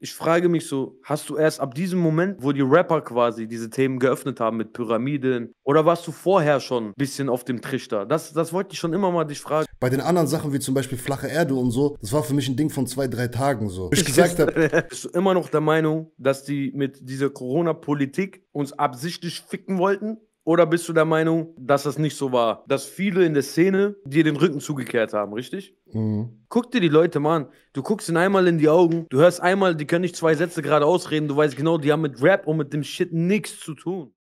ich frage mich so, hast du erst ab diesem Moment, wo die Rapper quasi diese Themen geöffnet haben mit Pyramiden, oder warst du vorher schon ein bisschen auf dem Trichter? Das, das wollte ich schon immer mal dich fragen. Bei den anderen Sachen, wie zum Beispiel flache Erde und so, das war für mich ein Ding von zwei, drei Tagen so. Ich gesagt habe. Bist du immer noch der Meinung, dass die mit dieser Corona-Politik uns absichtlich ficken wollten? Oder bist du der Meinung, dass das nicht so war? Dass viele in der Szene dir den Rücken zugekehrt haben, richtig? Mhm. Guck dir die Leute mal an. Du guckst ihnen einmal in die Augen, du hörst einmal, die können nicht zwei Sätze gerade ausreden, du weißt genau, die haben mit Rap und mit dem Shit nichts zu tun.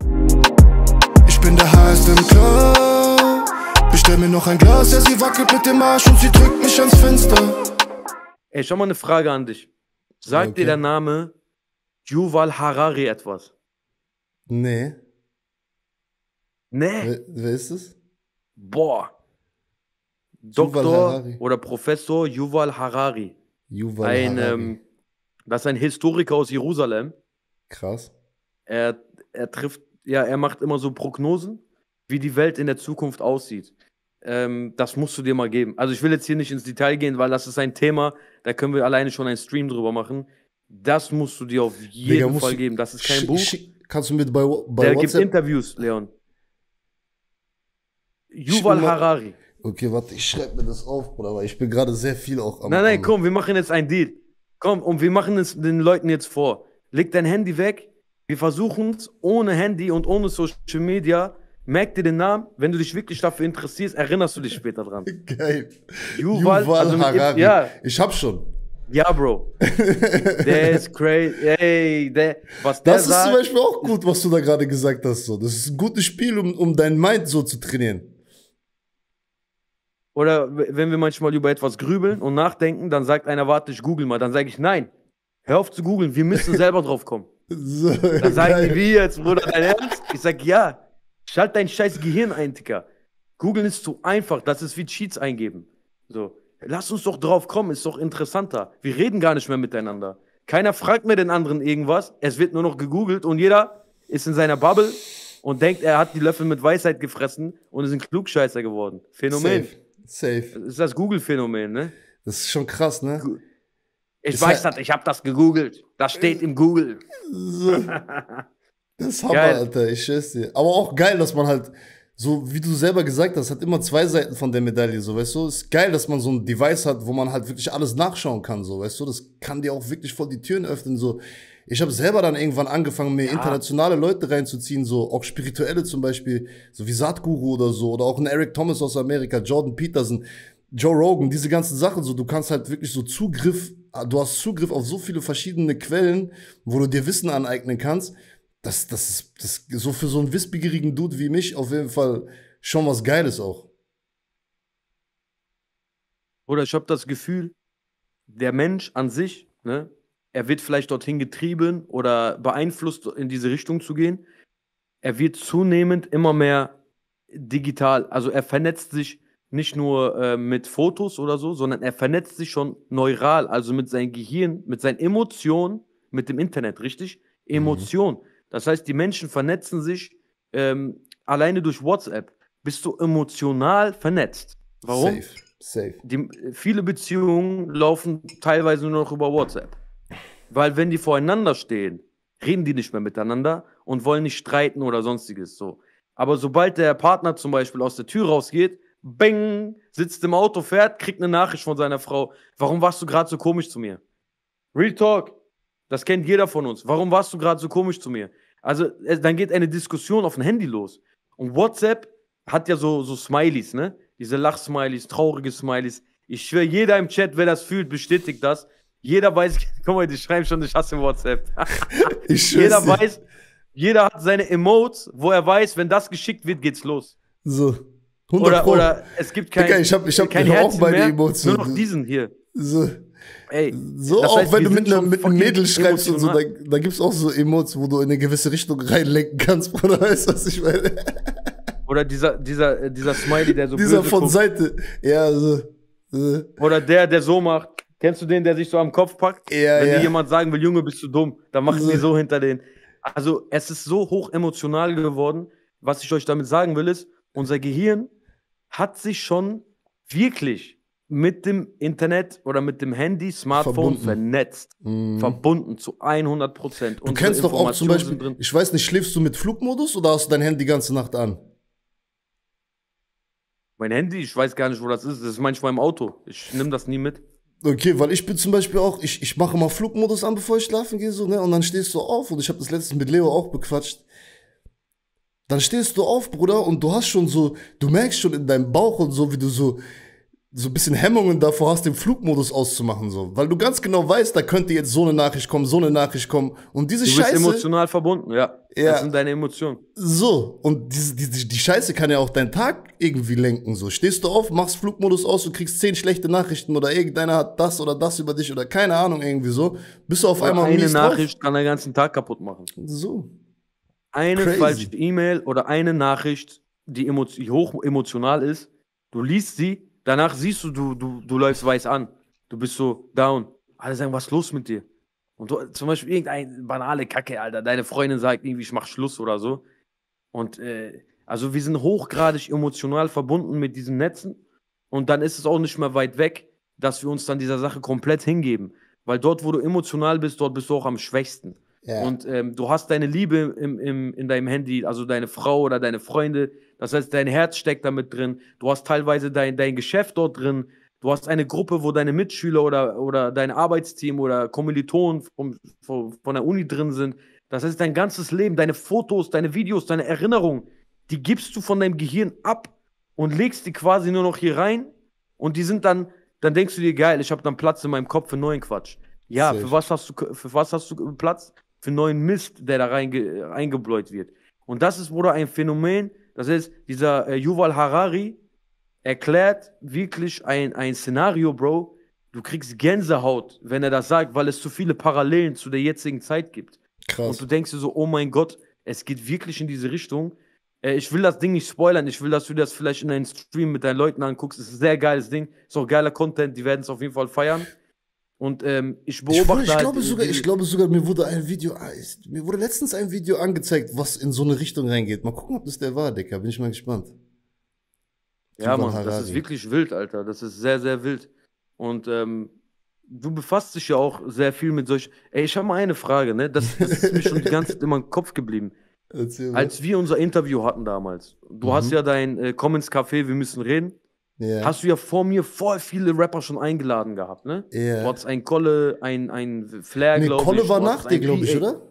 Ich bin der Heiß im Club. Bestell mir noch ein Glas, ja, sie wackelt mit dem Arsch und sie drückt mich ans Fenster. Ey, schau mal eine Frage an dich. Sagt okay. dir der Name Yuval Harari etwas? Nee. Nee. Wer, wer ist es? Boah. Doktor oder Professor Yuval Harari. Yuval ein, Harari. Ähm, das ist ein Historiker aus Jerusalem. Krass. Er, er trifft, ja, er macht immer so Prognosen, wie die Welt in der Zukunft aussieht. Ähm, das musst du dir mal geben. Also ich will jetzt hier nicht ins Detail gehen, weil das ist ein Thema, da können wir alleine schon einen Stream drüber machen. Das musst du dir auf jeden Digga, Fall geben. Das ist kein Buch. Kannst du mit bei, bei Der WhatsApp? gibt Interviews, Leon. Yuval Harari. Okay, warte, ich schreibe mir das auf, Bruder, weil ich bin gerade sehr viel auch am. Nein, nein, komm, wir machen jetzt einen Deal. Komm, und wir machen es den Leuten jetzt vor. Leg dein Handy weg. Wir versuchen es ohne Handy und ohne Social Media. Merk dir den Namen. Wenn du dich wirklich dafür interessierst, erinnerst du dich später dran. Geil. Yuval, Yuval also Harari. ja. Ich hab schon. Ja, Bro. der ist crazy. Ey, der, was der Das ist sagt, zum Beispiel auch gut, was du da gerade gesagt hast. So. Das ist ein gutes Spiel, um, um dein Mind so zu trainieren. Oder wenn wir manchmal über etwas grübeln und nachdenken, dann sagt einer, warte, ich google mal. Dann sage ich, nein, hör auf zu googeln, wir müssen selber drauf kommen. So, dann sagen ich, wie jetzt, Bruder, dein Ernst? Ich sag, ja, schalt dein scheiß Gehirn ein, Ticker. Googeln ist zu einfach, das ist wie Cheats eingeben. So, lass uns doch drauf kommen, ist doch interessanter. Wir reden gar nicht mehr miteinander. Keiner fragt mehr den anderen irgendwas, es wird nur noch gegoogelt und jeder ist in seiner Bubble und denkt, er hat die Löffel mit Weisheit gefressen und ist ein Klugscheißer geworden. Phänomen. Safe. Safe. Das ist das Google-Phänomen, ne? Das ist schon krass, ne? ich das weiß das, ich habe das gegoogelt. Das steht im Google. So. Das ist Hammer, geil. Alter, ich schätze dir. Aber auch geil, dass man halt, so wie du selber gesagt hast, hat immer zwei Seiten von der Medaille, so weißt du. Ist geil, dass man so ein Device hat, wo man halt wirklich alles nachschauen kann, so weißt du. Das kann dir auch wirklich voll die Türen öffnen, so ich habe selber dann irgendwann angefangen, mir ja. internationale Leute reinzuziehen, so auch spirituelle zum Beispiel, so wie Satguru oder so, oder auch ein Eric Thomas aus Amerika, Jordan Peterson, Joe Rogan, diese ganzen Sachen, so du kannst halt wirklich so Zugriff, ah, du hast Zugriff auf so viele verschiedene Quellen, wo du dir Wissen aneignen kannst. Das, das ist das, so für so einen wissbegierigen Dude wie mich auf jeden Fall schon was Geiles auch. Oder ich habe das Gefühl, der Mensch an sich, ne, er wird vielleicht dorthin getrieben oder beeinflusst, in diese Richtung zu gehen. Er wird zunehmend immer mehr digital. Also er vernetzt sich nicht nur äh, mit Fotos oder so, sondern er vernetzt sich schon neural, also mit seinem Gehirn, mit seinen Emotionen, mit dem Internet, richtig? Emotion. Mhm. Das heißt, die Menschen vernetzen sich ähm, alleine durch WhatsApp. Bist du emotional vernetzt? Warum? Safe. Safe. Die, äh, viele Beziehungen laufen teilweise nur noch über WhatsApp. Weil wenn die voreinander stehen, reden die nicht mehr miteinander und wollen nicht streiten oder sonstiges so. Aber sobald der Partner zum Beispiel aus der Tür rausgeht, bing, sitzt im Auto, fährt, kriegt eine Nachricht von seiner Frau. Warum warst du gerade so komisch zu mir? Real Talk. Das kennt jeder von uns. Warum warst du gerade so komisch zu mir? Also, äh, dann geht eine Diskussion auf dem Handy los. Und WhatsApp hat ja so, so Smileys, ne? Diese Lachsmileys, traurige Smileys. Ich schwöre, jeder im Chat, wer das fühlt, bestätigt das. Jeder weiß, guck mal, die schreiben schon, ich hasse WhatsApp. ich jeder nicht. weiß, jeder hat seine Emotes, wo er weiß, wenn das geschickt wird, geht's los. So. 100 oder, Pro. oder es gibt kein, Digga, ich hab, ich hab auch meine Emotes. Nur noch diesen hier. So. Ey, so auch heißt, wenn du mit, einer, mit einem Mädel schreibst und so, da, da gibt's auch so Emotes, wo du in eine gewisse Richtung reinlenken kannst, Bruder, weißt du, was ich meine? Oder dieser, dieser, dieser Smiley, der so Dieser von guckt. Seite, ja, so, so. Oder der, der so macht. Kennst du den, der sich so am Kopf packt? Ja, Wenn ja. dir jemand sagen will, Junge, bist du dumm, dann machst du ja. so hinter den. Also es ist so hoch emotional geworden. Was ich euch damit sagen will, ist, unser Gehirn hat sich schon wirklich mit dem Internet oder mit dem Handy, Smartphone verbunden. vernetzt, mhm. verbunden zu 100 Prozent. Du kennst doch auch zum Beispiel, ich weiß nicht, schläfst du mit Flugmodus oder hast du dein Handy die ganze Nacht an? Mein Handy, ich weiß gar nicht, wo das ist. Das ist manchmal im Auto. Ich nehme das nie mit. Okay, weil ich bin zum Beispiel auch, ich, ich mache mal Flugmodus an, bevor ich schlafen gehe, so, ne? Und dann stehst du auf und ich habe das letztens mit Leo auch bequatscht. Dann stehst du auf, Bruder, und du hast schon so, du merkst schon in deinem Bauch und so, wie du so, so ein bisschen Hemmungen davor hast, den Flugmodus auszumachen, so. Weil du ganz genau weißt, da könnte jetzt so eine Nachricht kommen, so eine Nachricht kommen. Und diese du Scheiße. Du bist emotional verbunden, ja. ja. Das sind deine Emotionen. So. Und diese, die, die Scheiße kann ja auch deinen Tag irgendwie lenken, so. Stehst du auf, machst Flugmodus aus, du kriegst zehn schlechte Nachrichten oder irgendeiner hat das oder das über dich oder keine Ahnung irgendwie so. Bist du auf oder einmal Eine Nachricht drauf. kann deinen ganzen Tag kaputt machen. So. Eine Crazy. falsche E-Mail oder eine Nachricht, die hoch emotional ist, du liest sie, Danach siehst du, du, du, du läufst weiß an. Du bist so down. Alle sagen, was ist los mit dir? Und du, zum Beispiel irgendeine banale Kacke, Alter. Deine Freundin sagt irgendwie, ich mach Schluss oder so. Und äh, also wir sind hochgradig emotional verbunden mit diesen Netzen. Und dann ist es auch nicht mehr weit weg, dass wir uns dann dieser Sache komplett hingeben. Weil dort, wo du emotional bist, dort bist du auch am schwächsten. Yeah. Und ähm, du hast deine Liebe im, im, in deinem Handy, also deine Frau oder deine Freunde, das heißt, dein Herz steckt damit drin. Du hast teilweise dein, dein Geschäft dort drin. Du hast eine Gruppe, wo deine Mitschüler oder, oder dein Arbeitsteam oder Kommilitonen vom, vom, von der Uni drin sind. Das heißt, dein ganzes Leben, deine Fotos, deine Videos, deine Erinnerungen, die gibst du von deinem Gehirn ab und legst die quasi nur noch hier rein. Und die sind dann, dann denkst du dir, geil, ich habe dann Platz in meinem Kopf für neuen Quatsch. Ja, für was, hast du, für was hast du Platz? Für neuen Mist, der da reinge, reingebläut wird. Und das ist, Bruder, ein Phänomen, das heißt, dieser äh, Yuval Harari erklärt wirklich ein, ein Szenario, Bro. Du kriegst Gänsehaut, wenn er das sagt, weil es zu viele Parallelen zu der jetzigen Zeit gibt. Krass. Und du denkst dir so, oh mein Gott, es geht wirklich in diese Richtung. Äh, ich will das Ding nicht spoilern. Ich will, dass du das vielleicht in deinem Stream mit deinen Leuten anguckst. Es ist ein sehr geiles Ding. Ist auch geiler Content. Die werden es auf jeden Fall feiern. Und ähm, ich beobachte. Ich, ich, halt glaube sogar, ich glaube sogar, mir wurde ein Video, ah, mir wurde letztens ein Video angezeigt, was in so eine Richtung reingeht. Mal gucken, ob das der war, Dicker. Bin ich mal gespannt. Ja, Mann, Harari. das ist wirklich wild, Alter. Das ist sehr, sehr wild. Und ähm, du befasst dich ja auch sehr viel mit solch. Ey, ich habe mal eine Frage, ne? Das, das ist mir schon die ganze Zeit immer im Kopf geblieben. Als wir unser Interview hatten damals, du mhm. hast ja dein äh, Commons Café, wir müssen reden. Yeah. Hast du ja vor mir voll viele Rapper schon eingeladen gehabt, ne? Yeah. Trotz ein Kolle, ein, ein Flair, nee, glaube ich. Kolle war nach dir, glaube ich, oder?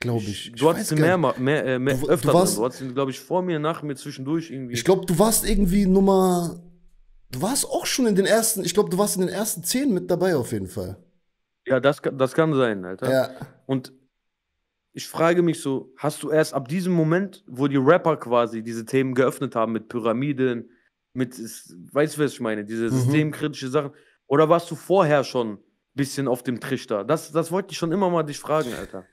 Glaube ich. Du hattest ihn mehr, mehr, äh, mehr du, öfter. Du, warst, ne? du hattest ihn, glaube ich, vor mir, nach mir, zwischendurch irgendwie. Ich glaube, du warst irgendwie Nummer. Du warst auch schon in den ersten. Ich glaube, du warst in den ersten zehn mit dabei auf jeden Fall. Ja, das, das kann sein, Alter. Ja. Und ich frage mich so, hast du erst ab diesem Moment, wo die Rapper quasi diese Themen geöffnet haben mit Pyramiden, mit, weißt du, was ich meine, diese mhm. systemkritische Sachen. Oder warst du vorher schon ein bisschen auf dem Trichter? Das, das wollte ich schon immer mal dich fragen, Alter.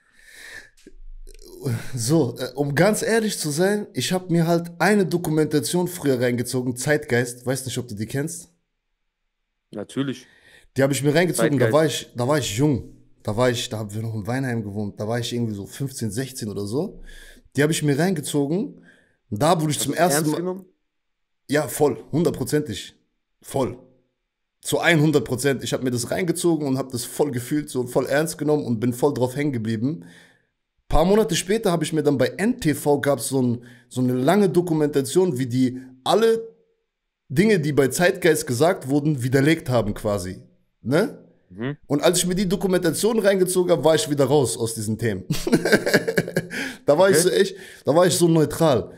So, äh, um ganz ehrlich zu sein, ich habe mir halt eine Dokumentation früher reingezogen, Zeitgeist. Weiß nicht, ob du die kennst. Natürlich. Die habe ich mir reingezogen, da war, ich, da war ich jung. Da war ich, da haben wir noch in Weinheim gewohnt. Da war ich irgendwie so 15, 16 oder so. Die habe ich mir reingezogen. Da wurde ich Hast zum ersten Mal. Genommen? Ja, voll, hundertprozentig. Voll. Zu 100 Prozent. Ich habe mir das reingezogen und habe das voll gefühlt, so voll ernst genommen und bin voll drauf hängen geblieben. Ein paar Monate später habe ich mir dann bei NTV gab so es so eine lange Dokumentation, wie die alle Dinge, die bei Zeitgeist gesagt wurden, widerlegt haben quasi. Ne? Mhm. Und als ich mir die Dokumentation reingezogen habe, war ich wieder raus aus diesen Themen. da war okay. ich so echt, da war ich so neutral.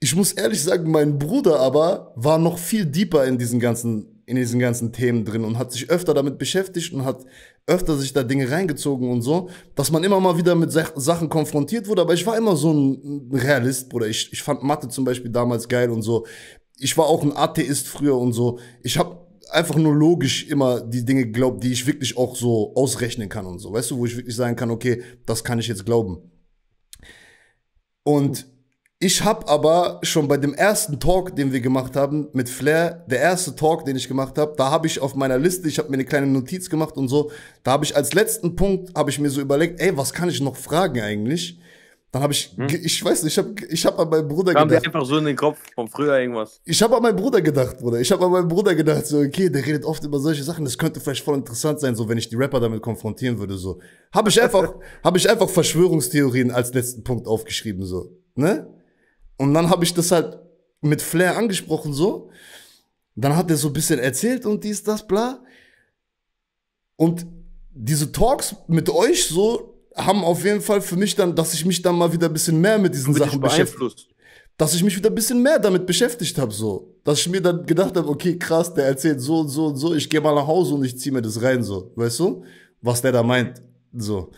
Ich muss ehrlich sagen, mein Bruder aber war noch viel deeper in diesen ganzen, in diesen ganzen Themen drin und hat sich öfter damit beschäftigt und hat öfter sich da Dinge reingezogen und so, dass man immer mal wieder mit Sachen konfrontiert wurde. Aber ich war immer so ein Realist, Bruder. Ich, ich fand Mathe zum Beispiel damals geil und so. Ich war auch ein Atheist früher und so. Ich habe einfach nur logisch immer die Dinge geglaubt, die ich wirklich auch so ausrechnen kann und so. Weißt du, wo ich wirklich sagen kann, okay, das kann ich jetzt glauben. Und ich habe aber schon bei dem ersten Talk, den wir gemacht haben mit Flair, der erste Talk, den ich gemacht habe, da habe ich auf meiner Liste, ich habe mir eine kleine Notiz gemacht und so, da habe ich als letzten Punkt, habe ich mir so überlegt, ey, was kann ich noch fragen eigentlich? Dann habe ich, hm? ich weiß nicht, ich habe ich hab an meinen Bruder Kam gedacht. Kam einfach so in den Kopf von früher irgendwas. Ich habe an meinen Bruder gedacht, Bruder. Ich habe an meinen Bruder gedacht, so, okay, der redet oft über solche Sachen, das könnte vielleicht voll interessant sein, so, wenn ich die Rapper damit konfrontieren würde, so. Habe ich einfach, habe ich einfach Verschwörungstheorien als letzten Punkt aufgeschrieben, so, ne? Und dann habe ich das halt mit Flair angesprochen, so. Dann hat er so ein bisschen erzählt und dies, das, bla. Und diese Talks mit euch so haben auf jeden Fall für mich dann, dass ich mich dann mal wieder ein bisschen mehr mit diesen Sachen beschäftigt dass ich mich wieder ein bisschen mehr damit beschäftigt habe, so. Dass ich mir dann gedacht habe, okay, krass, der erzählt so und so und so, ich gehe mal nach Hause und ich ziehe mir das rein, so. Weißt du? Was der da meint, so.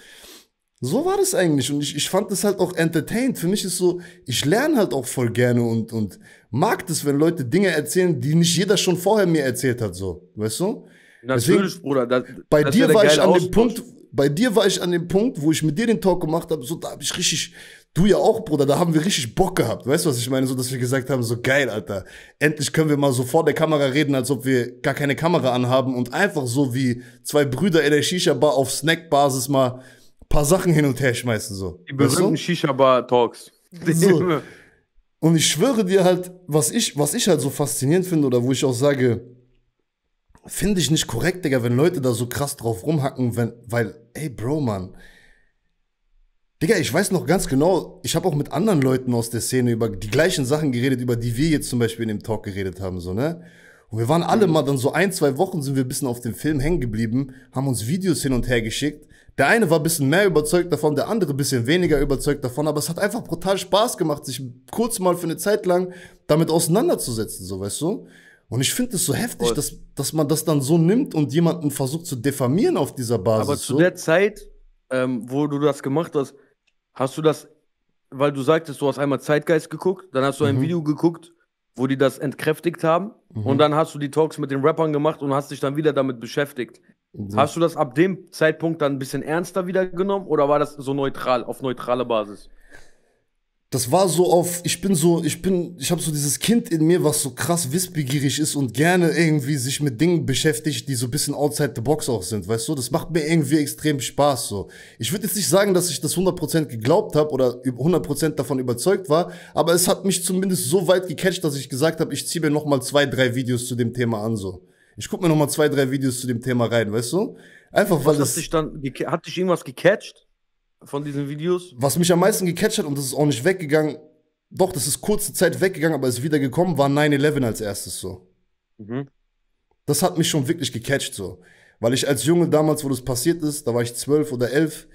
So war das eigentlich und ich, ich fand das halt auch entertained. Für mich ist so, ich lerne halt auch voll gerne und, und mag das, wenn Leute Dinge erzählen, die nicht jeder schon vorher mir erzählt hat, so. Weißt du? Natürlich, Deswegen, Bruder. Das, bei das dir war ich an dem Punkt, bei dir war ich an dem Punkt, wo ich mit dir den Talk gemacht habe, so da habe ich richtig, du ja auch, Bruder, da haben wir richtig Bock gehabt. Weißt du, was ich meine? So, dass wir gesagt haben, so geil, Alter. Endlich können wir mal so vor der Kamera reden, als ob wir gar keine Kamera anhaben und einfach so wie zwei Brüder in der Shisha-Bar auf Snack-Basis mal paar Sachen hin und her schmeißen. So. Die berühmten Shisha-Bar-Talks. So. Und ich schwöre dir halt, was ich, was ich halt so faszinierend finde oder wo ich auch sage, finde ich nicht korrekt, Digga, wenn Leute da so krass drauf rumhacken, wenn, weil, ey, Bro, Mann. Digga, ich weiß noch ganz genau, ich habe auch mit anderen Leuten aus der Szene über die gleichen Sachen geredet, über die wir jetzt zum Beispiel in dem Talk geredet haben, so, ne? Und wir waren alle mhm. mal dann so ein, zwei Wochen sind wir ein bisschen auf dem Film hängen geblieben, haben uns Videos hin und her geschickt der eine war ein bisschen mehr überzeugt davon, der andere ein bisschen weniger überzeugt davon, aber es hat einfach brutal Spaß gemacht, sich kurz mal für eine Zeit lang damit auseinanderzusetzen, so weißt du? Und ich finde es so heftig, dass, dass man das dann so nimmt und jemanden versucht zu diffamieren auf dieser Basis. Aber zu so. der Zeit, ähm, wo du das gemacht hast, hast du das, weil du sagtest, du hast einmal Zeitgeist geguckt, dann hast du mhm. ein Video geguckt, wo die das entkräftigt haben mhm. und dann hast du die Talks mit den Rappern gemacht und hast dich dann wieder damit beschäftigt. So. Hast du das ab dem Zeitpunkt dann ein bisschen ernster wieder genommen oder war das so neutral, auf neutraler Basis? Das war so auf, ich bin so, ich bin, ich habe so dieses Kind in mir, was so krass wissbegierig ist und gerne irgendwie sich mit Dingen beschäftigt, die so ein bisschen outside the box auch sind, weißt du? Das macht mir irgendwie extrem Spaß so. Ich würde jetzt nicht sagen, dass ich das 100% geglaubt habe oder 100% davon überzeugt war, aber es hat mich zumindest so weit gecatcht, dass ich gesagt habe, ich ziehe mir nochmal zwei, drei Videos zu dem Thema an so. Ich guck mir noch mal zwei, drei Videos zu dem Thema rein, weißt du? Einfach weil Was das. Hat dich, hat dich irgendwas gecatcht von diesen Videos? Was mich am meisten gecatcht hat und das ist auch nicht weggegangen, doch, das ist kurze Zeit weggegangen, aber ist wieder gekommen, war 9-11 als erstes so. Mhm. Das hat mich schon wirklich gecatcht so. Weil ich als Junge damals, wo das passiert ist, da war ich zwölf oder elf,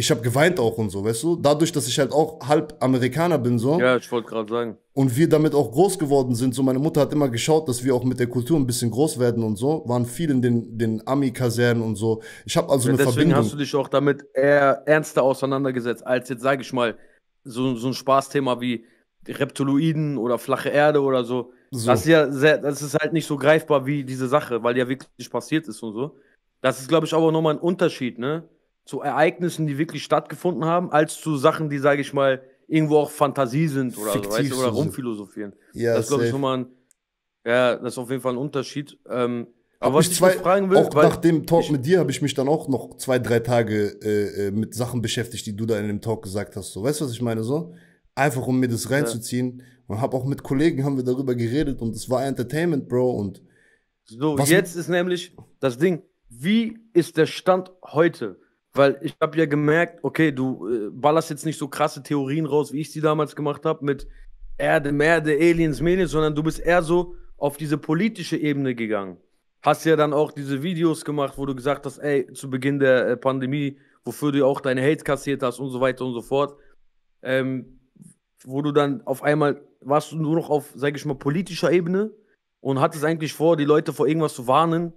ich habe geweint auch und so, weißt du? Dadurch, dass ich halt auch halb Amerikaner bin, so. Ja, ich wollte gerade sagen. Und wir damit auch groß geworden sind. So, meine Mutter hat immer geschaut, dass wir auch mit der Kultur ein bisschen groß werden und so. Waren viel in den, den Ami-Kasernen und so. Ich habe also ja, eine deswegen Verbindung. Deswegen hast du dich auch damit eher ernster auseinandergesetzt, als jetzt, sage ich mal, so, so ein Spaßthema wie Reptiloiden oder flache Erde oder so. so. Das ist ja sehr, das ist halt nicht so greifbar wie diese Sache, weil die ja wirklich passiert ist und so. Das ist, glaube ich, aber nochmal ein Unterschied, ne? zu Ereignissen, die wirklich stattgefunden haben, als zu Sachen, die, sage ich mal, irgendwo auch Fantasie sind oder, so, weißt oder rumphilosophieren. Ja, das glaube ich schon ein, ja, das ist auf jeden Fall ein Unterschied. Ähm, aber was ich zwei, fragen will, auch nach dem Talk ich, mit dir habe ich mich dann auch noch zwei, drei Tage äh, äh, mit Sachen beschäftigt, die du da in dem Talk gesagt hast. So, weißt du, was ich meine? So einfach, um mir das reinzuziehen. Ja. Und habe auch mit Kollegen haben wir darüber geredet und es war Entertainment, Bro. Und so jetzt ist nämlich das Ding: Wie ist der Stand heute? Weil ich habe ja gemerkt, okay, du äh, ballerst jetzt nicht so krasse Theorien raus, wie ich sie damals gemacht habe, mit Erde, Merde, Aliens, Medien, sondern du bist eher so auf diese politische Ebene gegangen. Hast ja dann auch diese Videos gemacht, wo du gesagt hast, ey, zu Beginn der äh, Pandemie, wofür du auch deine Hate kassiert hast und so weiter und so fort. Ähm, wo du dann auf einmal warst du nur noch auf, sag ich mal, politischer Ebene und hattest eigentlich vor, die Leute vor irgendwas zu warnen.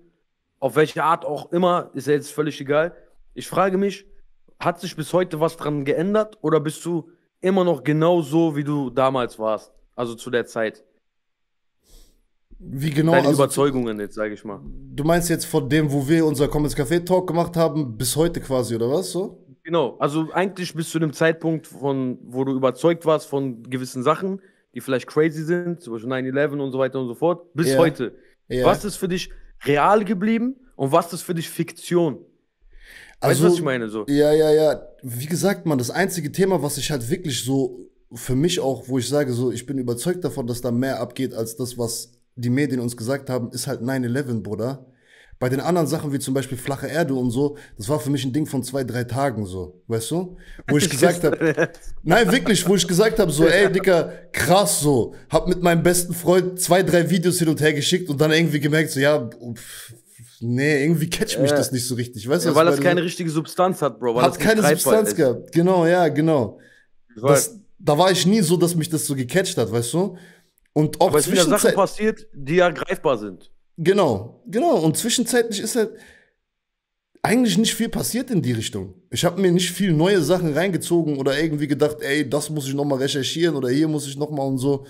Auf welche Art auch immer, ist ja jetzt völlig egal. Ich frage mich, hat sich bis heute was dran geändert oder bist du immer noch genau so, wie du damals warst? Also zu der Zeit. Wie genau? Deine also, Überzeugungen jetzt, sage ich mal. Du meinst jetzt von dem, wo wir unser Comments Café Talk gemacht haben, bis heute quasi, oder was? So? Genau, also eigentlich bis zu dem Zeitpunkt, von, wo du überzeugt warst von gewissen Sachen, die vielleicht crazy sind, zum Beispiel 9-11 und so weiter und so fort, bis yeah. heute. Yeah. Was ist für dich real geblieben und was ist für dich Fiktion? Also, du, was also, ich meine? So. Ja, ja, ja. Wie gesagt, man, das einzige Thema, was ich halt wirklich so für mich auch, wo ich sage, so, ich bin überzeugt davon, dass da mehr abgeht als das, was die Medien uns gesagt haben, ist halt 9-11, Bruder. Bei den anderen Sachen, wie zum Beispiel flache Erde und so, das war für mich ein Ding von zwei, drei Tagen so, weißt du? Wo ich gesagt habe, nein, wirklich, wo ich gesagt habe, so, ey, Dicker, krass so. Hab mit meinem besten Freund zwei, drei Videos hin und her geschickt und dann irgendwie gemerkt, so, ja, pff, nee, irgendwie catcht mich äh, das nicht so richtig. Weißt, ja, weil das keine richtige Substanz hat, Bro. hat keine Substanz ist. gehabt. Genau, ja, genau. Das, da war ich nie so, dass mich das so gecatcht hat, weißt du? Und auch Aber es sind ja Sachen passiert, die ja greifbar sind. Genau, genau. Und zwischenzeitlich ist halt eigentlich nicht viel passiert in die Richtung. Ich habe mir nicht viel neue Sachen reingezogen oder irgendwie gedacht, ey, das muss ich nochmal recherchieren oder hier muss ich nochmal und so.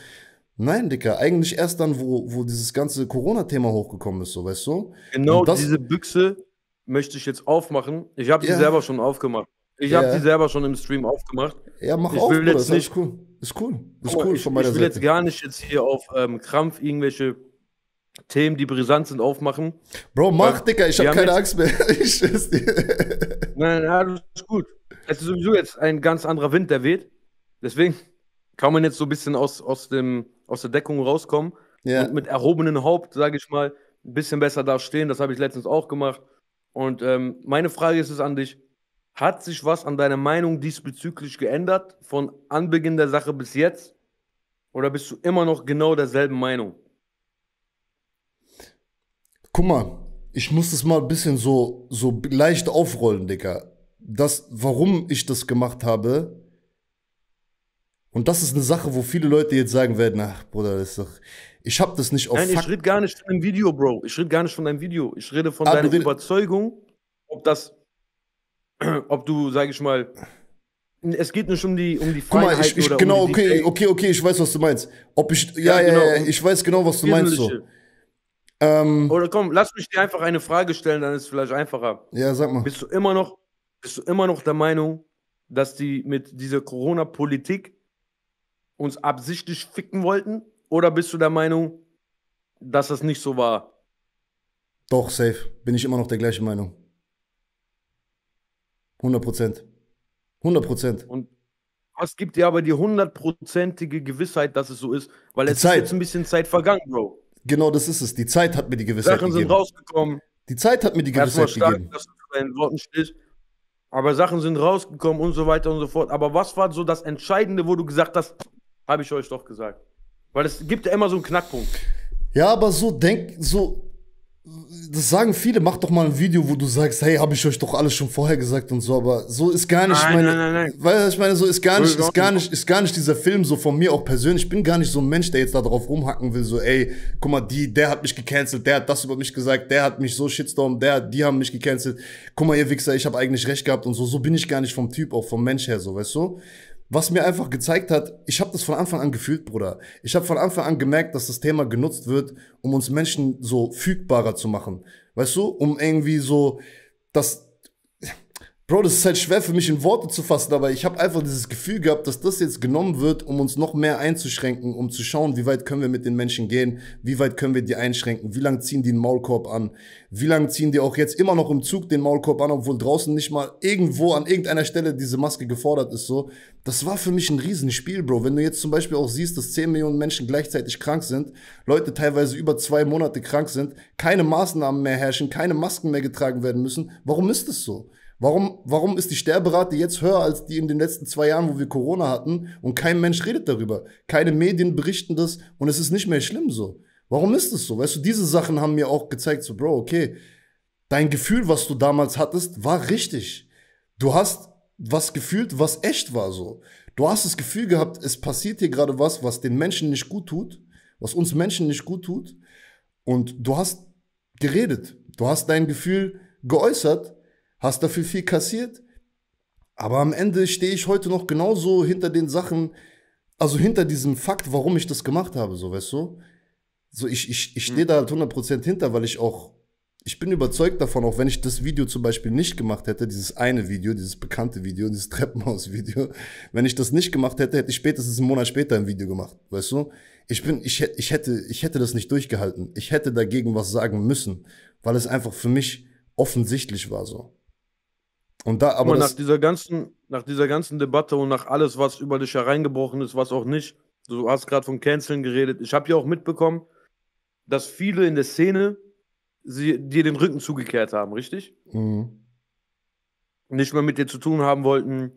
Nein, Dicker, eigentlich erst dann, wo, wo dieses ganze Corona-Thema hochgekommen ist, so weißt du? Genau das, diese Büchse möchte ich jetzt aufmachen. Ich habe sie ja. selber schon aufgemacht. Ich ja. habe sie selber schon im Stream aufgemacht. Ja, mach ich auf, will Bruder, jetzt nicht, ist cool. Ist cool. Ist cool ich, ich will Seite. jetzt gar nicht jetzt hier auf ähm, Krampf irgendwelche Themen, die brisant sind, aufmachen. Bro, mach, Weil, ähm, Dicker, ich habe keine Angst mehr. ich schwör's dir. Nein, ist gut. Es ist sowieso jetzt ein ganz anderer Wind, der weht. Deswegen kann man jetzt so ein bisschen aus, aus dem aus der Deckung rauskommen ja. und mit erhobenem Haupt, sage ich mal, ein bisschen besser dastehen. Das habe ich letztens auch gemacht. Und ähm, meine Frage ist es an dich: Hat sich was an deiner Meinung diesbezüglich geändert von Anbeginn der Sache bis jetzt? Oder bist du immer noch genau derselben Meinung? Guck mal, ich muss das mal ein bisschen so, so leicht aufrollen, Dicker. Das, warum ich das gemacht habe, und das ist eine Sache, wo viele Leute jetzt sagen werden, ach Bruder, das ist doch, ich habe das nicht auf Nein, Fakten. ich rede gar nicht von deinem Video, Bro. Ich rede gar nicht von deinem Video. Ich rede von ah, deiner Überzeugung, ob das, ob du, sag ich mal, es geht nicht um die um die Freiheit Guck mal, ich, ich, oder genau, um okay, okay, okay, ich weiß, was du meinst. Ob ich, ja, ja, ja, genau, ja ich weiß genau, was du meinst so. Ähm, oder komm, lass mich dir einfach eine Frage stellen, dann ist es vielleicht einfacher. Ja, sag mal. Bist du immer noch, bist du immer noch der Meinung, dass die mit dieser Corona-Politik uns absichtlich ficken wollten? Oder bist du der Meinung, dass das nicht so war? Doch, safe. Bin ich immer noch der gleichen Meinung. 100 Prozent. 100 Prozent. Und was gibt dir aber die hundertprozentige Gewissheit, dass es so ist? Weil die es Zeit. ist jetzt ein bisschen Zeit vergangen, Bro. Genau, das ist es. Die Zeit hat mir die Gewissheit Sachen gegeben. Sachen sind rausgekommen. Die Zeit hat mir die Gewissheit stark, gegeben. Dass du zu deinen Worten stehst. Aber Sachen sind rausgekommen und so weiter und so fort. Aber was war so das Entscheidende, wo du gesagt hast, habe ich euch doch gesagt. Weil es gibt ja immer so einen Knackpunkt. Ja, aber so denk, so. Das sagen viele, mach doch mal ein Video, wo du sagst, hey, habe ich euch doch alles schon vorher gesagt und so, aber so ist gar nicht nein, meine. Nein, nein, nein. Weißt ich meine, so ist gar nicht, ist gar nicht, ist gar nicht dieser Film so von mir auch persönlich. Ich bin gar nicht so ein Mensch, der jetzt da drauf rumhacken will, so, ey, guck mal, die, der hat mich gecancelt, der hat das über mich gesagt, der hat mich so Shitstorm, der, die haben mich gecancelt. Guck mal, ihr Wichser, ich habe eigentlich recht gehabt und so. So bin ich gar nicht vom Typ, auch vom Mensch her, so, weißt du? was mir einfach gezeigt hat, ich habe das von Anfang an gefühlt, Bruder. Ich habe von Anfang an gemerkt, dass das Thema genutzt wird, um uns Menschen so fügbarer zu machen. Weißt du, um irgendwie so, dass Bro, das ist halt schwer für mich in Worte zu fassen, aber ich habe einfach dieses Gefühl gehabt, dass das jetzt genommen wird, um uns noch mehr einzuschränken, um zu schauen, wie weit können wir mit den Menschen gehen, wie weit können wir die einschränken, wie lang ziehen die den Maulkorb an, wie lang ziehen die auch jetzt immer noch im Zug den Maulkorb an, obwohl draußen nicht mal irgendwo an irgendeiner Stelle diese Maske gefordert ist. So, das war für mich ein Riesenspiel, Bro. Wenn du jetzt zum Beispiel auch siehst, dass 10 Millionen Menschen gleichzeitig krank sind, Leute teilweise über zwei Monate krank sind, keine Maßnahmen mehr herrschen, keine Masken mehr getragen werden müssen, warum ist das so? Warum, warum ist die Sterberate jetzt höher als die in den letzten zwei Jahren, wo wir Corona hatten und kein Mensch redet darüber? Keine Medien berichten das und es ist nicht mehr schlimm so. Warum ist es so? Weißt du, diese Sachen haben mir auch gezeigt, so, Bro, okay, dein Gefühl, was du damals hattest, war richtig. Du hast was gefühlt, was echt war so. Du hast das Gefühl gehabt, es passiert hier gerade was, was den Menschen nicht gut tut, was uns Menschen nicht gut tut. Und du hast geredet. Du hast dein Gefühl geäußert hast dafür viel kassiert, aber am Ende stehe ich heute noch genauso hinter den Sachen, also hinter diesem Fakt, warum ich das gemacht habe, so weißt du? So, ich, ich, ich stehe hm. da halt 100% hinter, weil ich auch, ich bin überzeugt davon, auch wenn ich das Video zum Beispiel nicht gemacht hätte, dieses eine Video, dieses bekannte Video, dieses Treppenhaus-Video, wenn ich das nicht gemacht hätte, hätte ich spätestens einen Monat später ein Video gemacht, weißt du? Ich bin, ich, ich hätte, ich hätte das nicht durchgehalten. Ich hätte dagegen was sagen müssen, weil es einfach für mich offensichtlich war, so. Und da, aber nach dieser ganzen, nach dieser ganzen Debatte und nach alles, was über dich hereingebrochen ist, was auch nicht. Du hast gerade von Canceln geredet. Ich habe ja auch mitbekommen, dass viele in der Szene sie, dir den Rücken zugekehrt haben, richtig? Mhm. Nicht mehr mit dir zu tun haben wollten,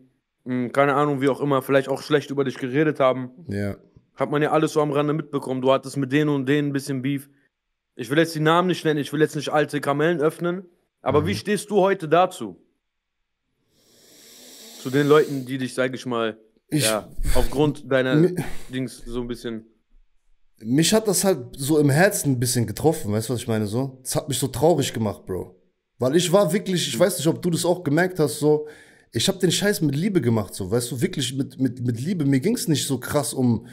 hm, keine Ahnung, wie auch immer, vielleicht auch schlecht über dich geredet haben. Ja. Hat man ja alles so am Rande mitbekommen. Du hattest mit denen und denen ein bisschen Beef. Ich will jetzt die Namen nicht nennen, ich will jetzt nicht alte Kamellen öffnen. Aber mhm. wie stehst du heute dazu? Zu den Leuten, die dich, sag ich mal, ich, ja, aufgrund deiner Dings so ein bisschen. Mich hat das halt so im Herzen ein bisschen getroffen, weißt du, was ich meine? So, das hat mich so traurig gemacht, Bro. Weil ich war wirklich, ich weiß nicht, ob du das auch gemerkt hast, so, ich habe den Scheiß mit Liebe gemacht, so, weißt du, wirklich mit, mit, mit Liebe. Mir ging es nicht so krass um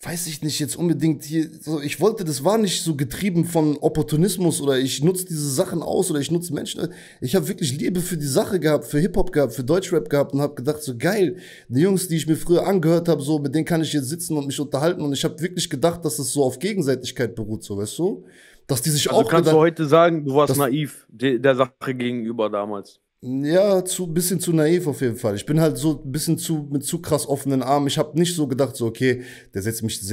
weiß ich nicht, jetzt unbedingt hier, so, ich wollte, das war nicht so getrieben von Opportunismus oder ich nutze diese Sachen aus oder ich nutze Menschen. Ich habe wirklich Liebe für die Sache gehabt, für Hip-Hop gehabt, für Deutschrap gehabt und habe gedacht, so geil, die Jungs, die ich mir früher angehört habe, so, mit denen kann ich jetzt sitzen und mich unterhalten und ich habe wirklich gedacht, dass es das so auf Gegenseitigkeit beruht, so, weißt du? Dass die sich also auch. kannst gedacht, du heute sagen, du warst naiv der Sache gegenüber damals. Ja, zu bisschen zu naiv auf jeden Fall. Ich bin halt so ein bisschen zu mit zu krass offenen Armen. Ich habe nicht so gedacht, so okay, der setzt mich, die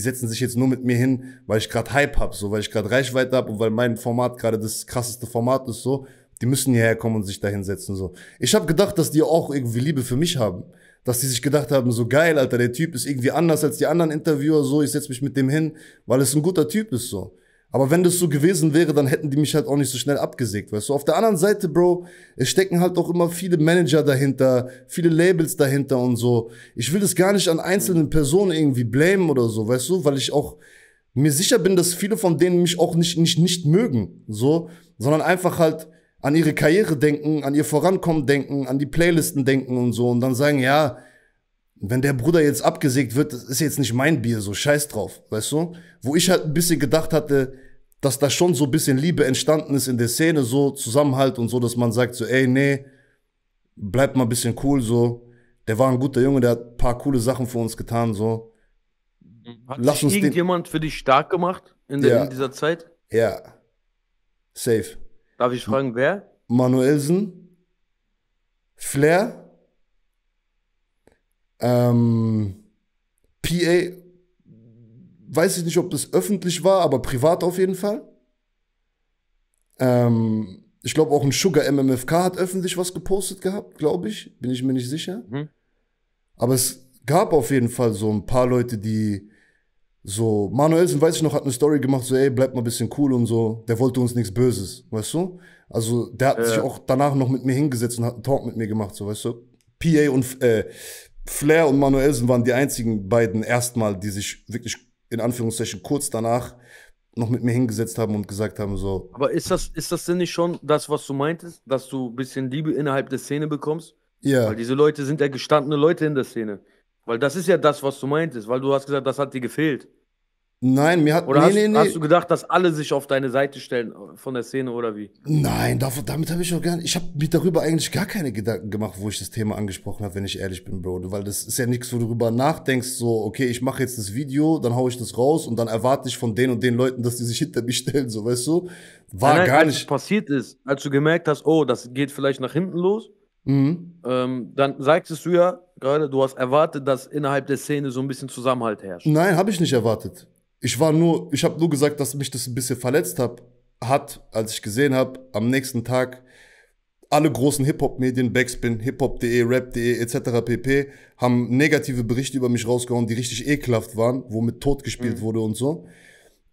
setzen sich jetzt nur mit mir hin, weil ich gerade Hype hab, so weil ich gerade Reichweite hab und weil mein Format gerade das krasseste Format ist, so. Die müssen hierher kommen und sich da hinsetzen, so. Ich habe gedacht, dass die auch irgendwie Liebe für mich haben, dass die sich gedacht haben, so geil, Alter, der Typ ist irgendwie anders als die anderen Interviewer, so. Ich setz mich mit dem hin, weil es ein guter Typ ist, so. Aber wenn das so gewesen wäre, dann hätten die mich halt auch nicht so schnell abgesägt, weißt du. Auf der anderen Seite, Bro, es stecken halt auch immer viele Manager dahinter, viele Labels dahinter und so. Ich will das gar nicht an einzelnen Personen irgendwie blamen oder so, weißt du, weil ich auch mir sicher bin, dass viele von denen mich auch nicht, nicht, nicht mögen, so, sondern einfach halt an ihre Karriere denken, an ihr Vorankommen denken, an die Playlisten denken und so und dann sagen, ja, wenn der Bruder jetzt abgesägt wird, das ist jetzt nicht mein Bier, so scheiß drauf, weißt du? Wo ich halt ein bisschen gedacht hatte, dass da schon so ein bisschen Liebe entstanden ist in der Szene, so Zusammenhalt und so, dass man sagt so, ey, nee, bleib mal ein bisschen cool, so. Der war ein guter Junge, der hat ein paar coole Sachen für uns getan, so. Hat Lass uns irgendjemand für dich stark gemacht in, der, ja. in dieser Zeit? Ja. Safe. Darf ich fragen, wer? Manuelsen, Flair, ähm, PA, weiß ich nicht, ob das öffentlich war, aber privat auf jeden Fall. Ähm, ich glaube auch ein Sugar MMFK hat öffentlich was gepostet gehabt, glaube ich. Bin ich mir nicht sicher. Mhm. Aber es gab auf jeden Fall so ein paar Leute, die so, Manuelsen, weiß ich noch, hat eine Story gemacht, so, ey, bleib mal ein bisschen cool und so. Der wollte uns nichts Böses, weißt du? Also, der hat äh. sich auch danach noch mit mir hingesetzt und hat einen Talk mit mir gemacht, so, weißt du? PA und, äh, Flair und Manuelsen waren die einzigen beiden erstmal, die sich wirklich in Anführungszeichen kurz danach noch mit mir hingesetzt haben und gesagt haben so. Aber ist das, ist das denn nicht schon das, was du meintest, dass du ein bisschen Liebe innerhalb der Szene bekommst? Ja. Weil diese Leute sind ja gestandene Leute in der Szene. Weil das ist ja das, was du meintest, weil du hast gesagt, das hat dir gefehlt. Nein, mir hat. Oder nee, hast, nee, nee. hast du gedacht, dass alle sich auf deine Seite stellen äh, von der Szene oder wie? Nein, davon, damit habe ich auch gern. Ich habe mir darüber eigentlich gar keine Gedanken gemacht, wo ich das Thema angesprochen habe, wenn ich ehrlich bin, Bro. Weil das ist ja nichts, wo du darüber nachdenkst, so, okay, ich mache jetzt das Video, dann hau ich das raus und dann erwarte ich von den und den Leuten, dass die sich hinter mich stellen, so, weißt du? War nein, nein, gar als nicht. Was passiert ist, als du gemerkt hast, oh, das geht vielleicht nach hinten los, mhm. ähm, dann sagtest du ja gerade, du hast erwartet, dass innerhalb der Szene so ein bisschen Zusammenhalt herrscht. Nein, habe ich nicht erwartet ich war nur, ich habe nur gesagt, dass mich das ein bisschen verletzt hab, hat, als ich gesehen habe, am nächsten Tag alle großen Hip-Hop-Medien, Backspin, hiphop.de, rap.de etc. pp. haben negative Berichte über mich rausgehauen, die richtig ekelhaft waren, womit tot gespielt mhm. wurde und so.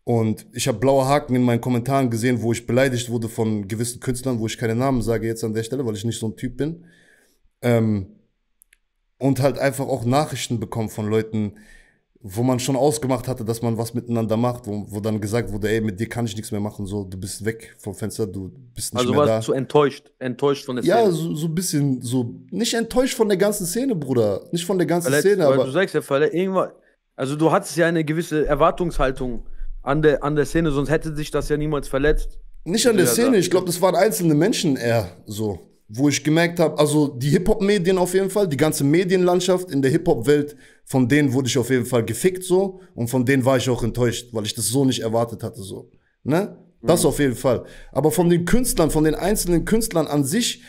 Und ich habe blaue Haken in meinen Kommentaren gesehen, wo ich beleidigt wurde von gewissen Künstlern, wo ich keine Namen sage jetzt an der Stelle, weil ich nicht so ein Typ bin. Ähm, und halt einfach auch Nachrichten bekommen von Leuten, wo man schon ausgemacht hatte, dass man was miteinander macht, wo, wo dann gesagt wurde, ey, mit dir kann ich nichts mehr machen, so, du bist weg vom Fenster, du bist nicht also mehr da. Also warst du enttäuscht, enttäuscht von der Szene? Ja, so, so ein bisschen, so, nicht enttäuscht von der ganzen Szene, Bruder, nicht von der ganzen Verletzt, Szene, aber... Du sagst ja, verletzt, irgendwann, also du hattest ja eine gewisse Erwartungshaltung an der, an der Szene, sonst hätte sich das ja niemals verletzt. Nicht an der Szene, ich glaube, das waren einzelne Menschen eher so wo ich gemerkt habe, also die Hip-Hop-Medien auf jeden Fall, die ganze Medienlandschaft in der Hip-Hop-Welt, von denen wurde ich auf jeden Fall gefickt so und von denen war ich auch enttäuscht, weil ich das so nicht erwartet hatte so. Ne? Das mhm. auf jeden Fall. Aber von den Künstlern, von den einzelnen Künstlern an sich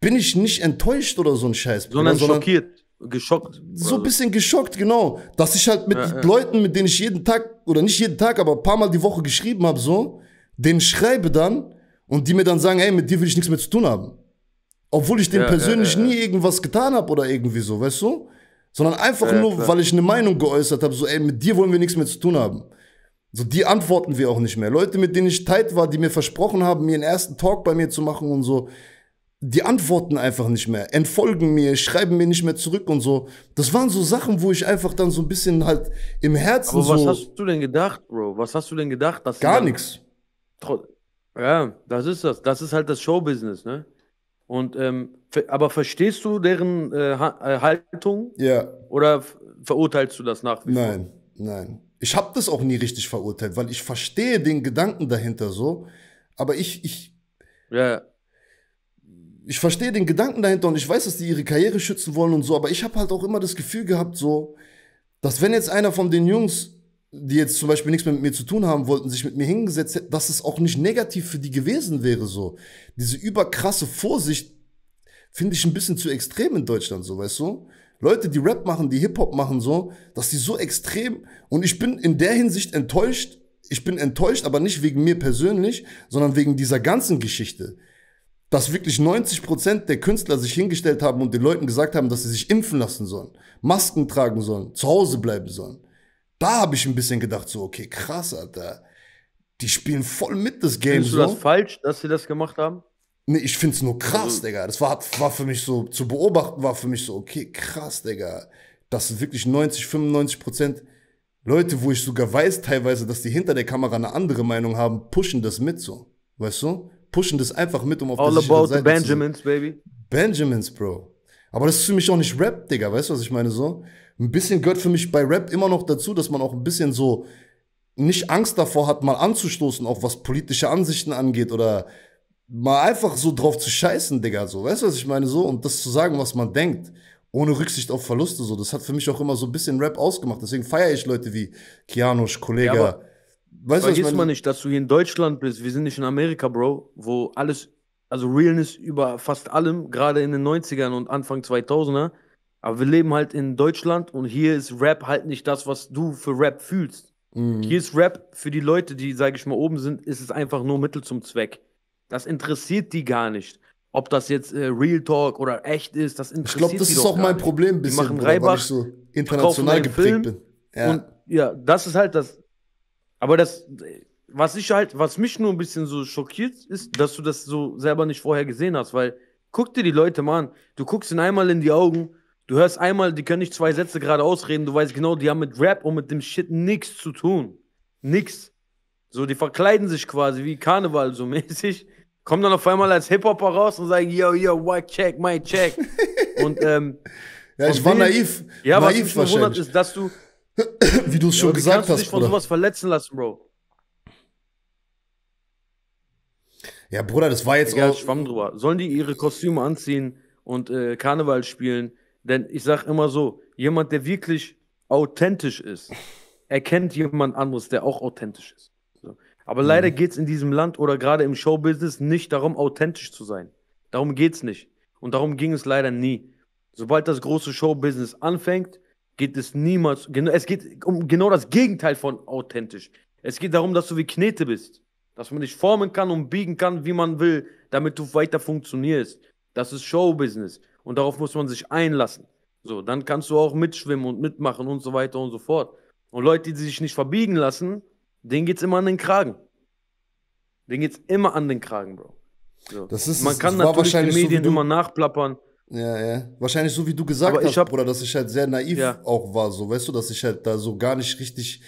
bin ich nicht enttäuscht oder so ein Scheiß. Sondern, sondern schockiert geschockt. So ein bisschen geschockt, genau. Dass ich halt mit ja, ja. Leuten, mit denen ich jeden Tag, oder nicht jeden Tag, aber ein paar Mal die Woche geschrieben habe, so, denen schreibe dann und die mir dann sagen, ey, mit dir will ich nichts mehr zu tun haben. Obwohl ich dem ja, persönlich ja, ja, nie irgendwas getan habe oder irgendwie so, weißt du? Sondern einfach nur, klar. weil ich eine Meinung geäußert habe, so, ey, mit dir wollen wir nichts mehr zu tun haben. So, die antworten wir auch nicht mehr. Leute, mit denen ich tight war, die mir versprochen haben, mir einen ersten Talk bei mir zu machen und so, die antworten einfach nicht mehr, entfolgen mir, schreiben mir nicht mehr zurück und so. Das waren so Sachen, wo ich einfach dann so ein bisschen halt im Herzen Aber was so hast du denn gedacht, Bro? Was hast du denn gedacht? Dass Gar nichts. Ja, das ist das. Das ist halt das Showbusiness, ne? Und ähm, aber verstehst du deren äh, äh Haltung? Ja. Oder verurteilst du das nach wie vor? Nein, nein. Ich habe das auch nie richtig verurteilt, weil ich verstehe den Gedanken dahinter so, aber ich ich ja. Ich verstehe den Gedanken dahinter und ich weiß, dass die ihre Karriere schützen wollen und so, aber ich habe halt auch immer das Gefühl gehabt so, dass wenn jetzt einer von den Jungs die jetzt zum Beispiel nichts mehr mit mir zu tun haben wollten, sich mit mir hingesetzt hätten, dass es auch nicht negativ für die gewesen wäre, so. Diese überkrasse Vorsicht finde ich ein bisschen zu extrem in Deutschland, so, weißt du? Leute, die Rap machen, die Hip-Hop machen, so, dass die so extrem, und ich bin in der Hinsicht enttäuscht, ich bin enttäuscht, aber nicht wegen mir persönlich, sondern wegen dieser ganzen Geschichte. Dass wirklich 90% der Künstler sich hingestellt haben und den Leuten gesagt haben, dass sie sich impfen lassen sollen, Masken tragen sollen, zu Hause bleiben sollen. Da habe ich ein bisschen gedacht, so, okay, krass, Alter. Die spielen voll mit das Game. Findest so. du das falsch, dass sie das gemacht haben? Nee, ich find's nur krass, also, Digga. Das war, war für mich so, zu beobachten war für mich so, okay, krass, Digga. Das sind wirklich 90, 95 Prozent Leute, wo ich sogar weiß teilweise, dass die hinter der Kamera eine andere Meinung haben, pushen das mit so. Weißt du? Pushen das einfach mit, um auf All der about Seite the Benjamins, zu baby. Benjamins, Bro. Aber das ist für mich auch nicht Rap, Digga. Weißt du, was ich meine so? ein bisschen gehört für mich bei Rap immer noch dazu, dass man auch ein bisschen so nicht Angst davor hat, mal anzustoßen, auch was politische Ansichten angeht oder mal einfach so drauf zu scheißen, Digga, so. Weißt du, was ich meine? So, und das zu sagen, was man denkt, ohne Rücksicht auf Verluste, so. Das hat für mich auch immer so ein bisschen Rap ausgemacht. Deswegen feiere ich Leute wie Kianosch, Kollege. Ja, weißt du, was ich meine? mal nicht, dass du hier in Deutschland bist. Wir sind nicht in Amerika, Bro, wo alles, also Realness über fast allem, gerade in den 90ern und Anfang 2000er, aber wir leben halt in Deutschland und hier ist Rap halt nicht das, was du für Rap fühlst. Mhm. Hier ist Rap für die Leute, die, sage ich mal, oben sind, ist es einfach nur Mittel zum Zweck. Das interessiert die gar nicht. Ob das jetzt äh, Real Talk oder echt ist, das interessiert Ich glaube, das ist auch mein Problem ein bisschen, machen Bruder, Reibach, weil ich so international geprägt Film bin. Ja. Und ja, das ist halt das. Aber das, was ich halt, was mich nur ein bisschen so schockiert, ist, dass du das so selber nicht vorher gesehen hast, weil guck dir die Leute mal an. Du guckst ihnen einmal in die Augen, Du hörst einmal, die können nicht zwei Sätze gerade ausreden, du weißt genau, die haben mit Rap und mit dem Shit nichts zu tun. Nix. So, die verkleiden sich quasi wie Karneval so mäßig, kommen dann auf einmal als Hip-Hopper raus und sagen, yo, yo, white check, my check. und, ähm, Ja, ich war naiv. Ja, naiv was mich wahrscheinlich. ist, dass du, wie du es ja, schon gesagt hast, kannst du dich von sowas verletzen lassen, Bro. Ja, Bruder, das war jetzt Egal, auch... Schwamm drüber. Sollen die ihre Kostüme anziehen und äh, Karneval spielen denn ich sage immer so, jemand, der wirklich authentisch ist, erkennt jemand anderes, der auch authentisch ist. So. Aber mhm. leider geht es in diesem Land oder gerade im Showbusiness nicht darum, authentisch zu sein. Darum geht es nicht. Und darum ging es leider nie. Sobald das große Showbusiness anfängt, geht es niemals, es geht um genau das Gegenteil von authentisch. Es geht darum, dass du wie Knete bist. Dass man dich formen kann und biegen kann, wie man will, damit du weiter funktionierst. Das ist Showbusiness. Und darauf muss man sich einlassen. So, dann kannst du auch mitschwimmen und mitmachen und so weiter und so fort. Und Leute, die sich nicht verbiegen lassen, denen geht's immer an den Kragen. Denen geht's immer an den Kragen, Bro. So. Das ist, man kann das natürlich den Medien so, immer nachplappern. Ja, ja. Wahrscheinlich so wie du gesagt Aber hast, hab, Bruder, dass ich halt sehr naiv ja. auch war, so, weißt du, dass ich halt da so gar nicht richtig.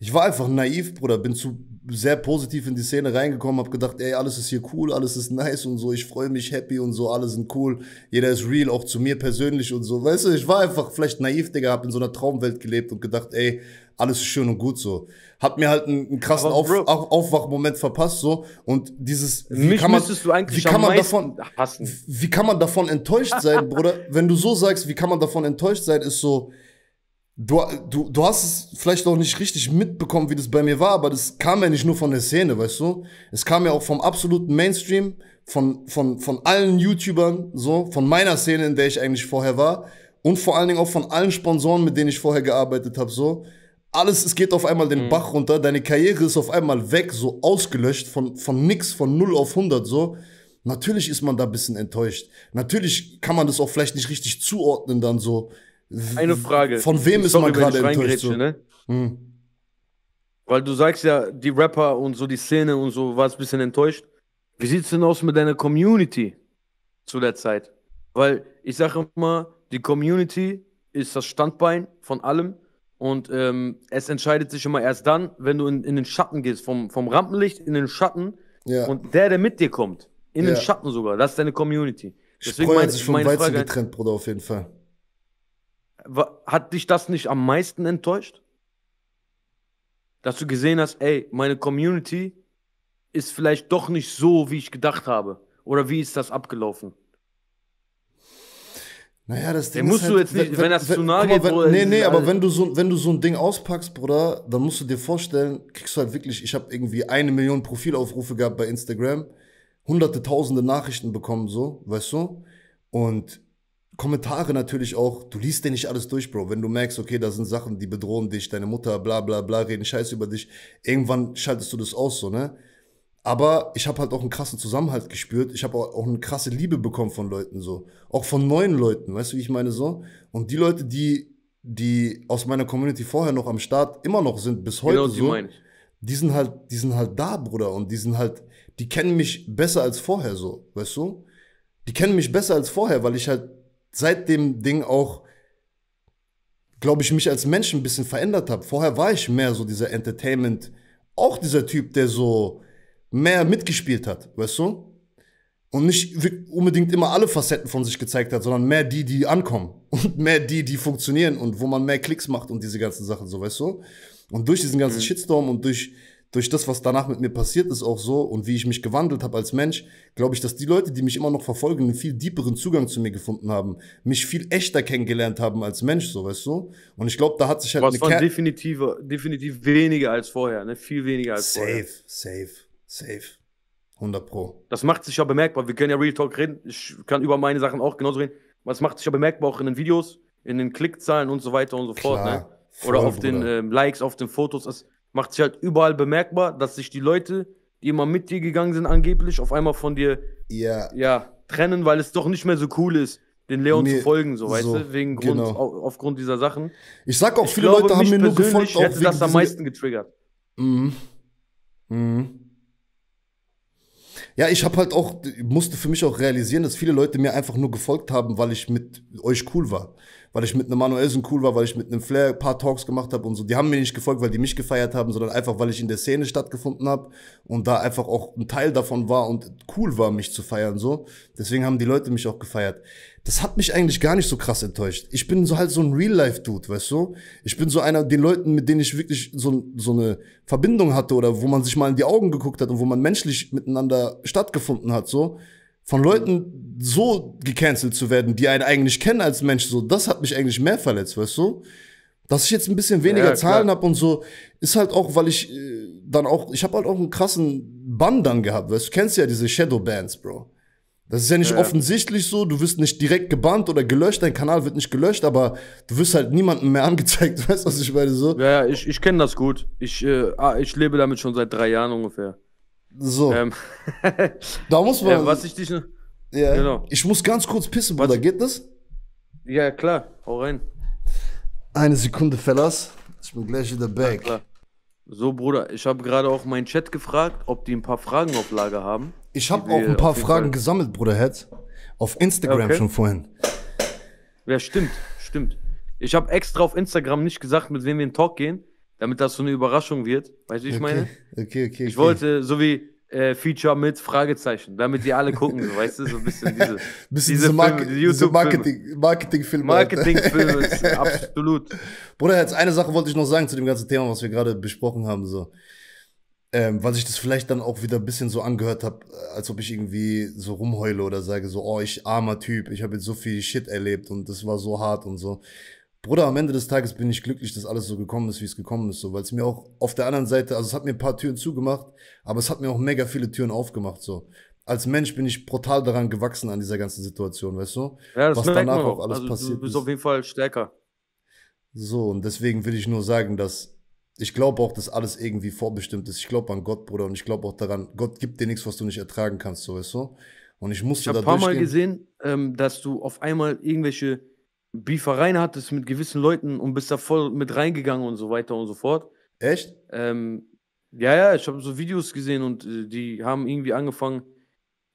Ich war einfach naiv, Bruder, bin zu sehr positiv in die Szene reingekommen, hab gedacht, ey, alles ist hier cool, alles ist nice und so, ich freue mich, happy und so, alle sind cool, jeder ist real, auch zu mir persönlich und so, weißt du, ich war einfach vielleicht naiv, Digga, hab in so einer Traumwelt gelebt und gedacht, ey, alles ist schön und gut so. Hab mir halt einen, krassen Auf, Aufwachmoment verpasst so und dieses wie Mich kann man du eigentlich wie kann man davon hassen. wie kann man davon enttäuscht sein, Bruder? Wenn du so sagst, wie kann man davon enttäuscht sein, ist so Du, du, du hast es vielleicht auch nicht richtig mitbekommen, wie das bei mir war, aber das kam ja nicht nur von der Szene, weißt du? Es kam ja auch vom absoluten Mainstream, von, von, von allen YouTubern, so, von meiner Szene, in der ich eigentlich vorher war und vor allen Dingen auch von allen Sponsoren, mit denen ich vorher gearbeitet habe, so alles, es geht auf einmal den mhm. Bach runter, deine Karriere ist auf einmal weg, so ausgelöscht, von, von nix, von 0 auf 100 so. Natürlich ist man da ein bisschen enttäuscht. Natürlich kann man das auch vielleicht nicht richtig zuordnen dann so. Eine Frage. Von wem ist Sorry, man gerade enttäuscht? So. Ne? Mhm. Weil du sagst ja, die Rapper und so, die Szene und so, war es ein bisschen enttäuscht. Wie sieht es denn aus mit deiner Community zu der Zeit? Weil ich sage immer, die Community ist das Standbein von allem und ähm, es entscheidet sich immer erst dann, wenn du in, in den Schatten gehst, vom, vom Rampenlicht in den Schatten. Ja. Und der, der mit dir kommt, in ja. den Schatten sogar, das ist deine Community. Deswegen Spreu hat sich vom Weizen Frage, getrennt, Bruder, auf jeden Fall. Hat dich das nicht am meisten enttäuscht? Dass du gesehen hast, ey, meine Community ist vielleicht doch nicht so, wie ich gedacht habe. Oder wie ist das abgelaufen? Naja, das Ding Den musst halt, du jetzt nicht, wenn, wenn das zu nahe geht, Bruder. Nee, nee, aber äh, wenn du, so, wenn du so ein Ding auspackst, Bruder, dann musst du dir vorstellen, kriegst du halt wirklich, ich habe irgendwie eine Million Profilaufrufe gehabt bei Instagram, hunderte, tausende Nachrichten bekommen, so, weißt du? Und Kommentare natürlich auch, du liest dir nicht alles durch, Bro. Wenn du merkst, okay, da sind Sachen, die bedrohen dich, deine Mutter, bla bla bla, reden scheiße über dich, irgendwann schaltest du das aus, so, ne? Aber ich habe halt auch einen krassen Zusammenhalt gespürt. Ich habe auch, eine krasse Liebe bekommen von Leuten so. Auch von neuen Leuten, weißt du, wie ich meine so? Und die Leute, die, die aus meiner Community vorher noch am Start immer noch sind, bis heute genau, so, die, meine ich. die sind halt, die sind halt da, Bruder. Und die sind halt, die kennen mich besser als vorher so, weißt du? Die kennen mich besser als vorher, weil ich halt seit dem Ding auch, glaube ich, mich als Mensch ein bisschen verändert habe. Vorher war ich mehr so dieser Entertainment, auch dieser Typ, der so mehr mitgespielt hat, weißt du? Und nicht unbedingt immer alle Facetten von sich gezeigt hat, sondern mehr die, die ankommen. Und mehr die, die funktionieren und wo man mehr Klicks macht und diese ganzen Sachen, so, weißt du? Und durch diesen ganzen mhm. Shitstorm und durch, durch das, was danach mit mir passiert ist, auch so und wie ich mich gewandelt habe als Mensch, glaube ich, dass die Leute, die mich immer noch verfolgen, einen viel tieferen Zugang zu mir gefunden haben, mich viel echter kennengelernt haben als Mensch, so weißt du? Und ich glaube, da hat sich halt was eine waren definitiv, definitiv weniger als vorher, ne? Viel weniger als safe, vorher. Safe, safe. Safe. 100 Pro. Das macht sich ja bemerkbar. Wir können ja Real Talk reden. Ich kann über meine Sachen auch genauso reden. Das macht sich ja bemerkbar auch in den Videos, in den Klickzahlen und so weiter und so Klar, fort. Ne? Oder voll, auf Bruder. den äh, Likes, auf den Fotos. Das macht sich halt überall bemerkbar, dass sich die Leute, die immer mit dir gegangen sind, angeblich auf einmal von dir yeah. ja, trennen, weil es doch nicht mehr so cool ist den Leon nee, zu folgen, so, so weißt du, wegen Grund, genau. auf, aufgrund dieser Sachen. Ich sag auch, ich viele glaube, Leute haben mir nur gefolgt. Ich hätte das am meisten getriggert. Mhm. Mhm. Ja, ich habe halt auch, musste für mich auch realisieren, dass viele Leute mir einfach nur gefolgt haben, weil ich mit euch cool war. Weil ich mit einem Manuelsen cool war, weil ich mit einem Flair ein paar Talks gemacht habe und so. Die haben mir nicht gefolgt, weil die mich gefeiert haben, sondern einfach, weil ich in der Szene stattgefunden habe und da einfach auch ein Teil davon war und cool war, mich zu feiern so. Deswegen haben die Leute mich auch gefeiert das hat mich eigentlich gar nicht so krass enttäuscht. Ich bin so halt so ein Real-Life-Dude, weißt du? Ich bin so einer den Leuten, mit denen ich wirklich so, so eine Verbindung hatte oder wo man sich mal in die Augen geguckt hat und wo man menschlich miteinander stattgefunden hat, so. Von Leuten so gecancelt zu werden, die einen eigentlich kennen als Mensch, so, das hat mich eigentlich mehr verletzt, weißt du? Dass ich jetzt ein bisschen weniger ja, Zahlen habe und so, ist halt auch, weil ich äh, dann auch, ich habe halt auch einen krassen Bann dann gehabt, weißt du? Du kennst ja diese Shadow Bands, Bro. Das ist ja nicht ja. offensichtlich so, du wirst nicht direkt gebannt oder gelöscht, dein Kanal wird nicht gelöscht, aber du wirst halt niemandem mehr angezeigt, weißt du, was ich meine? So. Ja, ich, ich kenne das gut. Ich, äh, ah, ich lebe damit schon seit drei Jahren ungefähr. So. Ähm. da muss man. Ja, was ich dich. Ne ja, genau. Ich muss ganz kurz pissen, Bruder, was? geht das? Ja, klar, hau rein. Eine Sekunde, Fellas. Ich bin gleich wieder back. Ja, so, Bruder, ich habe gerade auch meinen Chat gefragt, ob die ein paar Fragen auf Lager haben. Ich habe auch ein paar Fragen Fall. gesammelt, Bruderhead. Auf Instagram okay. schon vorhin. Ja, stimmt, stimmt. Ich habe extra auf Instagram nicht gesagt, mit wem wir in den Talk gehen, damit das so eine Überraschung wird. Weißt du, wie ich okay. meine? Okay, okay. Ich okay. wollte, so wie äh, Feature mit Fragezeichen, damit die alle gucken, so, weißt du, so ein bisschen diese, bisschen diese, diese, diese Marketing, Marketingfilme. Marketingfilme, absolut. Bruder, jetzt eine Sache wollte ich noch sagen zu dem ganzen Thema, was wir gerade besprochen haben, so. Ähm, weil ich das vielleicht dann auch wieder ein bisschen so angehört habe, äh, als ob ich irgendwie so rumheule oder sage so, oh, ich armer Typ, ich habe jetzt so viel Shit erlebt und das war so hart und so. Bruder, am Ende des Tages bin ich glücklich, dass alles so gekommen ist, wie es gekommen ist, so, weil es mir auch auf der anderen Seite, also es hat mir ein paar Türen zugemacht, aber es hat mir auch mega viele Türen aufgemacht, so. Als Mensch bin ich brutal daran gewachsen an dieser ganzen Situation, weißt du? Ja, das Was danach auch. alles also, passiert. Du bist ist. auf jeden Fall stärker. So, und deswegen will ich nur sagen, dass ich glaube auch, dass alles irgendwie vorbestimmt ist. Ich glaube an Gott, Bruder, und ich glaube auch daran, Gott gibt dir nichts, was du nicht ertragen kannst, so weißt du? Und ich musste ich da Ich habe ein paar Mal gesehen, ähm, dass du auf einmal irgendwelche Biefereien hattest mit gewissen Leuten und bist da voll mit reingegangen und so weiter und so fort. Echt? Ähm, ja, ja, ich habe so Videos gesehen und äh, die haben irgendwie angefangen,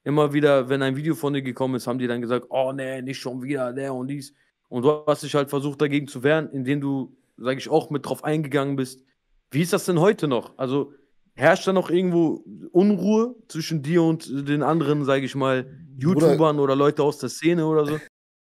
immer wieder, wenn ein Video von dir gekommen ist, haben die dann gesagt, oh nee, nicht schon wieder, der und dies. Und du hast dich halt versucht dagegen zu wehren, indem du, sage ich, auch mit drauf eingegangen bist. Wie ist das denn heute noch? Also herrscht da noch irgendwo Unruhe zwischen dir und den anderen, sage ich mal, YouTubern oder, oder Leute aus der Szene oder so?